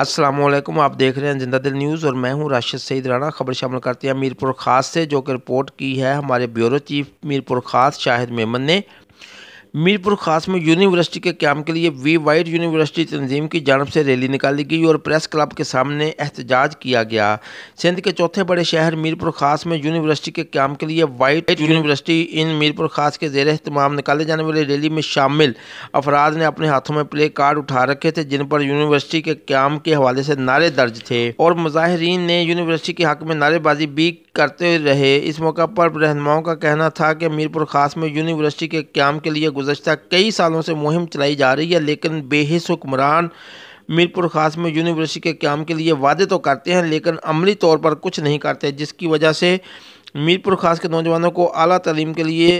असलम आप देख रहे हैं जिंदा दिल न्यूज़ और मैं हूं राशिद सईद राना खबर शामिल करते हैं मीरपुर खास से जो कि रिपोर्ट की है हमारे ब्यूरो चीफ मीरपुर खास शाहिद मेमन ने मीरपुर खास में यूनिवर्सिटी के क्याम के लिए वी वाइट यूनिवर्सिटी तंजीम की जानब से रैली निकाली गई और प्रेस क्लब के सामने एहतजाज किया गया सिंध के चौथे बड़े शहर मीरपुर खास में यूनिवर्सिटी के क्याम के लिए वाइट यूनिवर्सिटी इन मीरपुर खास के जेर अहतमाम निकाले जाने वाली रैली में शामिल अफराद ने अपने हाथों में प्ले कार्ड उठा रखे थे जिन पर यूनिवर्सिटी के क्याम के हवाले से नारे दर्ज थे और मुजाहरीन ने यूनिवर्सिटी के हक में नारेबाजी भी करते रहे इस मौका पर रहनुमाओं का कहना था कि मीरपुर खास में यूनिवर्सिटी के क्याम के लिए गुजशत कई सालों से मुहिम चलाई जा रही है लेकिन बेहिस हुक्मरान मीरपुर खास में यूनिवर्सिटी के क्याम के लिए वादे तो करते हैं लेकिन अमली तौर पर कुछ नहीं करते जिसकी वजह से मीरपुर खास के नौजवानों को अली तलीम के लिए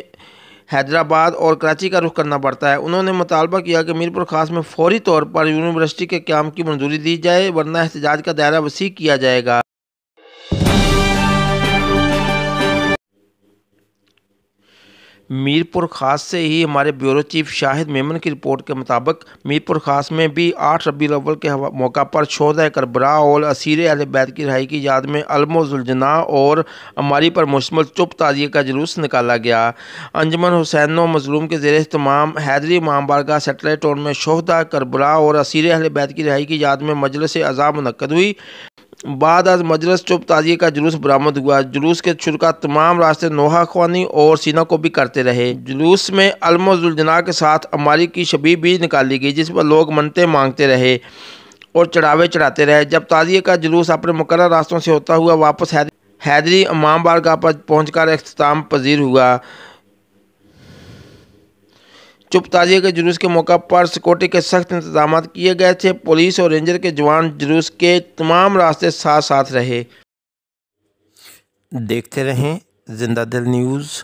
हैदराबाद और कराची का रुख करना पड़ता है उन्होंने मुतालबा किया कि मीरपुर खास में फौरी तौर पर यूनिवर्सिटी के क्याम की मंजूरी दी जाए वरना एहतजाज का दायरा वसी किया जाएगा मीरपुर खास से ही हमारे ब्यूरो चीफ शाहिद मेमन की रिपोर्ट के मुताबिक मीरपुर खास में भी आठ रबी अव्वल के मौका पर शोध करबरा और असीर अल बैत की रहाई की याद में जुलझना और अमारी पर मुशमल चुप ताजिए का जुलूस निकाला गया अंजमन हुसैनो मजलूम के जेर हैदरी मामबारगा सेटेलाइट टोन में शोहदा करबरा और असीर अहल बैत की रहाई की याद में मजलस अज़ा मनकद हुई बाद आज मजरस चौप ताजिए का जुलूस बरामद हुआ जुलूस के छुरका तमाम रास्ते नोहा खवानी और सीना को भी करते रहे जुलूस में अलमजुलजना के साथ अमारी की शबी भी निकाली गई जिस पर लोग मनते मांगते रहे और चढ़ावे चढ़ाते रहे जब ताजिए का जुलूस अपने मुकर रास्तों से होता हुआ वापस हैदरी अमाम बारगाह पर पहुँच कर अख्ताम पजीर हुआ चुप ताजिए के जुलूस के मौका पर सिक्योरिटी के सख्त इंतजाम किए गए थे पुलिस और रेंजर के जवान जुलूस के तमाम रास्ते साथ साथ रहे देखते रहें जिंदा दिल न्यूज़